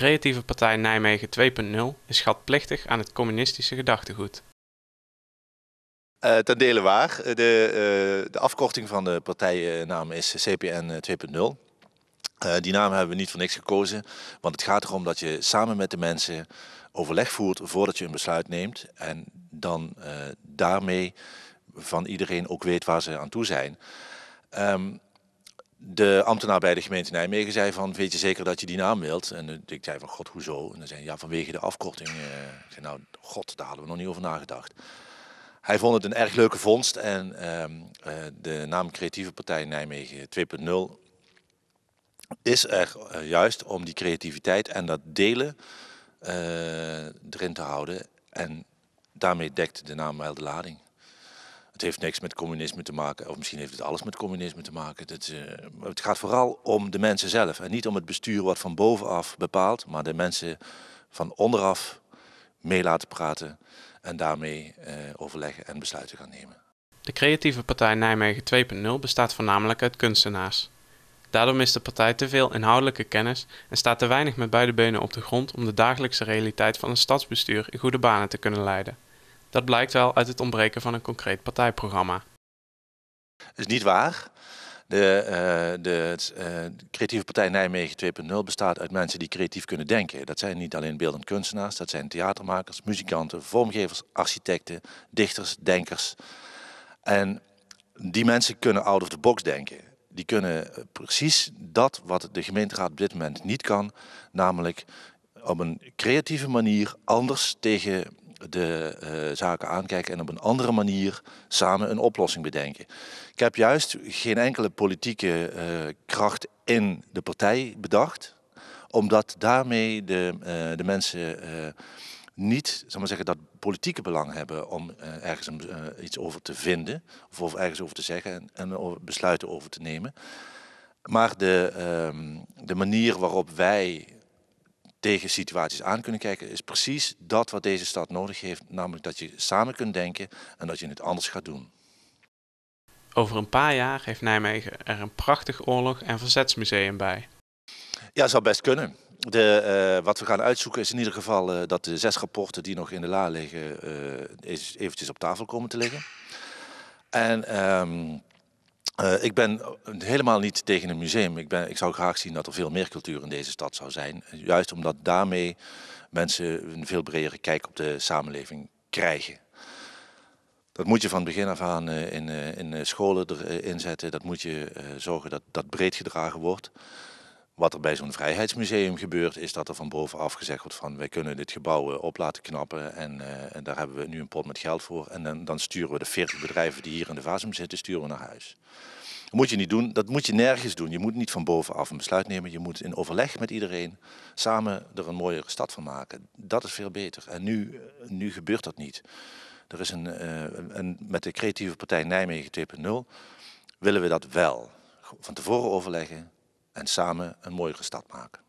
Creatieve Partij Nijmegen 2.0 is schatplichtig aan het communistische gedachtegoed. Uh, ten dele waar. Eh, de, eh, de afkorting van de partijnaam is CPN 2.0. die naam hebben we niet voor niks gekozen, want het gaat erom dat je samen met de mensen overleg voert voordat je een besluit neemt. En dan daarmee van iedereen ook weet waar ze aan toe zijn. Ehm, de ambtenaar bij de gemeente Nijmegen zei van, weet je zeker dat je die naam wilt? En eh, ik zei van, god, hoezo? En dan zei hij, ja, vanwege de afkorting. Uh, ik zei, nou, god, daar hadden we nog niet over nagedacht. Hij vond het een erg leuke vondst en ehm, eh, de naam Creatieve Partij Nijmegen 2.0 is er juist om die creativiteit en dat delen erin te houden. En daarmee dekt de naam wel de lading. Het heeft niks met communisme te maken, of misschien heeft het alles met communisme te maken. Het, eh, het gaat vooral om de mensen zelf en niet om het bestuur wat van bovenaf bepaalt, maar de mensen van onderaf mee laten praten en daarmee eh, overleggen en besluiten gaan nemen. De creatieve partij Nijmegen 2.0 bestaat voornamelijk uit kunstenaars. Daardoor mist de partij te veel inhoudelijke kennis en staat te weinig met beide benen op de grond om de dagelijkse realiteit van een stadsbestuur in goede banen te kunnen leiden. Dat blijkt wel uit het ontbreken van een concreet partijprogramma. Dat is niet waar. De, eh, eh, de Creatieve Partij Nijmegen 2.0 bestaat uit mensen die creatief kunnen denken. Dat zijn niet alleen beeldend kunstenaars, dat zijn theatermakers, muzikanten, vormgevers, architecten, dichters, denkers. En die mensen kunnen out of the box denken. Die kunnen precies dat wat de gemeenteraad op dit moment niet kan, namelijk op een creatieve manier anders tegen de eh, zaken aankijken en op een andere manier samen een oplossing bedenken. Ik heb juist geen enkele politieke eh, kracht in de partij bedacht, omdat daarmee de, eh, de mensen niet zal maar zeggen, dat politieke belang hebben om ergens iets over te vinden of over ergens over te zeggen en, over besluiten over te nemen. Maar de, ehm, de manier waarop wij tegen situaties aan kunnen kijken, is precies dat wat deze stad nodig heeft. Namelijk dat je samen kunt denken en dat je het anders gaat doen. Over een paar jaar heeft Nijmegen er een prachtig oorlog- en verzetsmuseum bij. Ja, zou best kunnen. De, eh, wat we gaan uitzoeken is in ieder geval eh, dat de zes rapporten die nog in de la liggen, uh, eventjes op tafel komen te liggen. En ehm, eh, ik ben eh, helemaal niet tegen een museum. Ik, ben, ik zou graag zien dat er veel meer cultuur in deze stad zou zijn. Juist omdat daarmee mensen een veel bredere kijk op de samenleving krijgen. Dat moet je van begin af aan eh, in, in scholen erin zetten. Dat moet je zorgen dat dat breed gedragen wordt. Wat er bij zo'n vrijheidsmuseum gebeurt, is dat er van bovenaf gezegd wordt van wij kunnen dit gebouw eh, op laten knappen en, eh, en daar hebben we nu een pot met geld voor. En dan, dan sturen we de 40 bedrijven die hier in de Vazem zitten, sturen we naar huis. Dat moet je niet doen, dat moet je nergens doen. Je moet niet van bovenaf een besluit nemen. Je moet in overleg met iedereen samen er een mooiere stad van maken. Dat is veel beter. En nu, eh, nu gebeurt dat niet. Er is een, uh, een met de creatieve partij Nijmegen 2.0 willen we dat wel. Van tevoren overleggen, en samen een mooie stad maken.